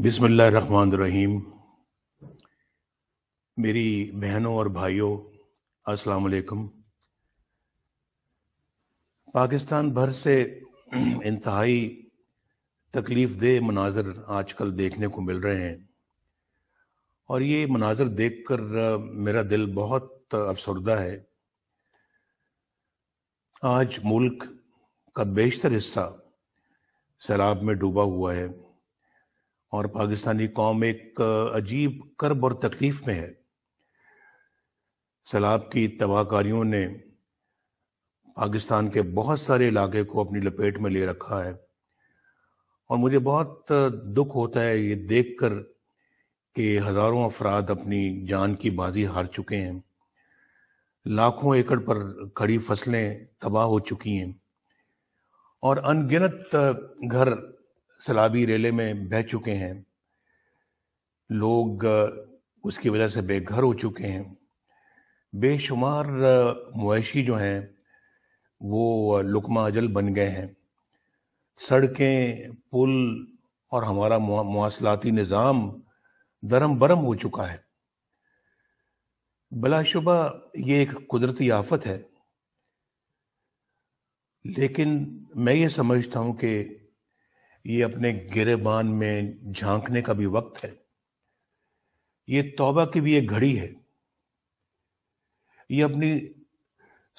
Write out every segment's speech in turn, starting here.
रहीम मेरी बहनों और भाइयों अस्सलाम वालेकुम पाकिस्तान भर से इंतहाई तकलीफ दे मनाजर आजकल देखने को मिल रहे हैं और ये मनाजर देखकर मेरा दिल बहुत अफसरदा है आज मुल्क का बेशतर हिस्सा सैलाब में डूबा हुआ है और पाकिस्तानी कौम एक अजीब कर्ब और तकलीफ में है सैलाब की तबाहकारियों ने पाकिस्तान के बहुत सारे इलाके को अपनी लपेट में ले रखा है और मुझे बहुत दुख होता है ये देखकर कि हज़ारों अफराद अपनी जान की बाजी हार चुके हैं लाखों एकड़ पर खड़ी फसलें तबाह हो चुकी हैं और अनगिनत घर सलाबी रेले में बह चुके हैं लोग उसकी वजह से बेघर हो चुके हैं बेशुमार मवैशी जो हैं वो लुकमा अजल बन गए हैं सड़कें पुल और हमारा मवासलाती निज़ाम दरम बरम हो चुका है बलाशुबा ये एक कुदरती आफत है लेकिन मैं ये समझता हूँ कि ये अपने गिरेबान में झांकने का भी वक्त है ये तौबा की भी एक घड़ी है ये अपनी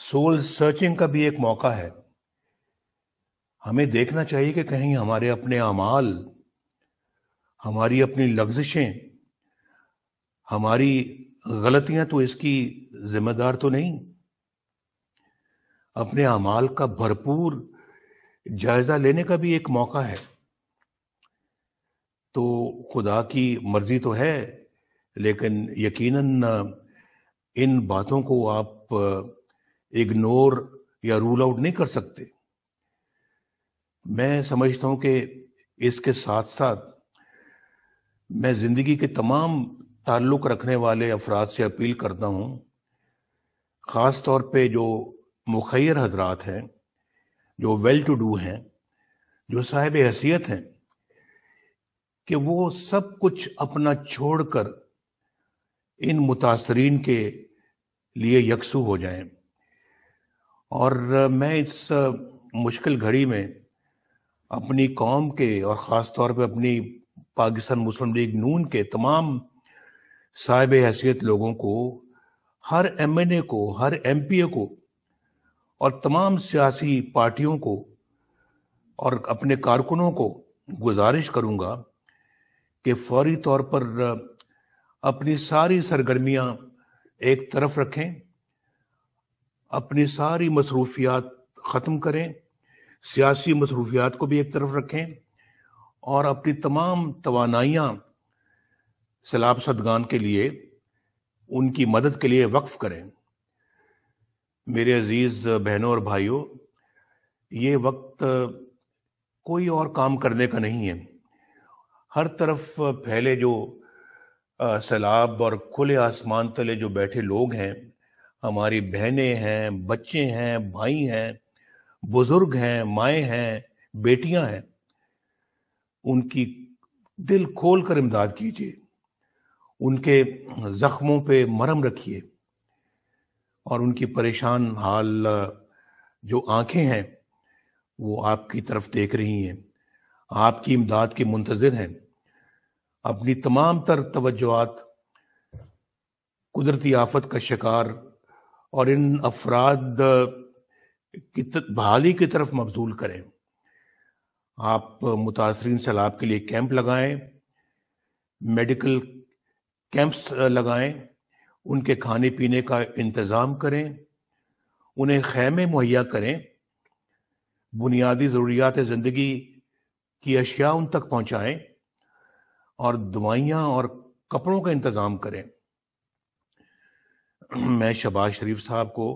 सोल सर्चिंग का भी एक मौका है हमें देखना चाहिए कि कहीं हमारे अपने अमाल हमारी अपनी लग्जिशें हमारी गलतियां तो इसकी जिम्मेदार तो नहीं अपने अमाल का भरपूर जायजा लेने का भी एक मौका है तो खुदा की मर्जी तो है लेकिन यकीनन इन बातों को आप इग्नोर uh, या रूल आउट नहीं कर सकते मैं समझता हूं कि इसके साथ साथ मैं जिंदगी के तमाम ताल्लुक रखने वाले अफराद से अपील करता हूं खास तौर पे जो मुखैर हजरात हैं जो वेल टू डू हैं जो साहिब हैसियत हैं कि वो सब कुछ अपना छोड़कर इन मुतासरीन के लिए यकसू हो जाएं और मैं इस मुश्किल घड़ी में अपनी कौम के और ख़ास तौर पे अपनी पाकिस्तान मुस्लिम लीग नून के तमाम साहिब हैसियत लोगों को हर एम एन ए को हर एम पी ए को और तमाम सियासी पार्टियों को और अपने कारकुनों को गुजारिश करूंगा कि फौरी तौर पर अपनी सारी सरगर्मियां एक तरफ रखें अपनी सारी मसरूफियात ख़त्म करें सियासी मसरूफियात को भी एक तरफ रखें और अपनी तमाम तोानाइयाँ सैलाब सदगान के लिए उनकी मदद के लिए वक्फ करें मेरे अजीज बहनों और भाइयों ये वक्त कोई और काम करने का नहीं है हर तरफ फैले जो सैलाब और खुले आसमान तले जो बैठे लोग हैं हमारी बहनें हैं बच्चे हैं भाई हैं बुजुर्ग हैं माए हैं बेटियां हैं उनकी दिल खोल कर इमदाद कीजिए उनके जख्मों पे मरम रखिए और उनकी परेशान हाल जो आंखें हैं वो आपकी तरफ देख रही हैं आपकी इमदाद के मुंतजर हैं अपनी तमाम तर तवज्जोत कुदरती आफत का शिकार और इन अफराद की बहाली की तरफ मबजूल करें आप मुतासरीन सैलाब के लिए कैंप लगाएं मेडिकल कैंप्स लगाएं उनके खाने पीने का इंतज़ाम करें उन्हें खैमे मुहैया करें बुनियादी ज़रूरियात ज़िंदगी की अशिया उन तक पहुँचाएँ और दवाइयाँ और कपड़ों का इंतज़ाम करें मैं शबाज शरीफ साहब को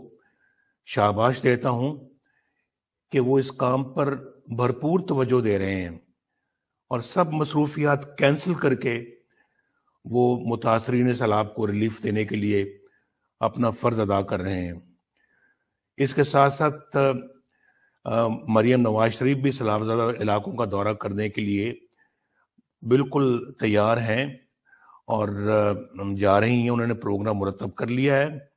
शाबाश देता हूँ कि वो इस काम पर भरपूर तवज्जो दे रहे हैं और सब मसरूफियात कैंसिल करके वो मुतासरीन सैलाब को रिलीफ देने के लिए अपना फ़र्ज़ अदा कर रहे हैं इसके साथ साथ मरियम नवाज शरीफ भी सलाबजादा इलाकों का दौरा करने के लिए बिल्कुल तैयार हैं और जा रही हैं उन्होंने प्रोग्राम मुरतब कर लिया है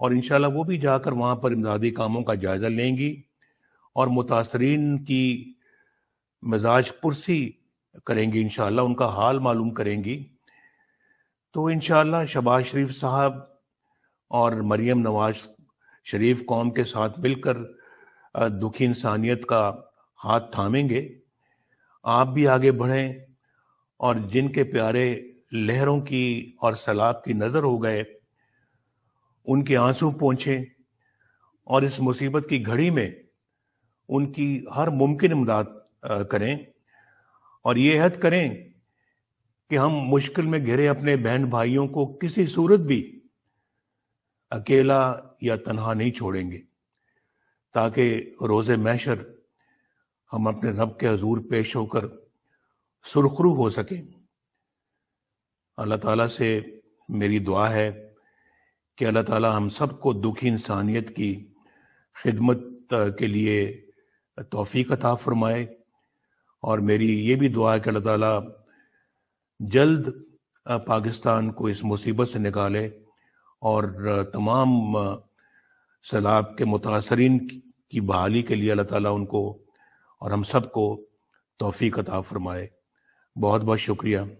और इन वो भी जाकर वहाँ पर इमदादी कामों का जायज़ा लेंगी और मुतासरीन की मिजाज पुरसी करेंगी इन उनका हाल मालूम करेंगी तो इन शबाज शरीफ साहब और मरियम नवाज शरीफ कौम के साथ मिलकर दुखी इंसानियत का हाथ थामेंगे आप भी आगे बढ़ें और जिनके प्यारे लहरों की और सैलाब की नज़र हो गए उनके आंसू पहुँचे और इस मुसीबत की घड़ी में उनकी हर मुमकिन इमदाद करें और ये हद करें कि हम मुश्किल में घिरे अपने बहन भाइयों को किसी सूरत भी अकेला या तनहा नहीं छोड़ेंगे ताकि रोजे मैशर हम अपने रब के हजूर पेश होकर सुरखरू हो सकें अल्लाह ताला से मेरी दुआ है कि अल्लाह ताला हम सबको दुखी इंसानियत की खिदमत के लिए तोफ़ी अता फ़रमाए और मेरी ये भी दुआ है कि अल्लाह ताला जल्द पाकिस्तान को इस मुसीबत से निकाले और तमाम सैलाब के मुतासरीन की बहाली के लिए अल्लाह ताला उनको और हम सबको तोफ़ी अता फरमाए बहुत बहुत शुक्रिया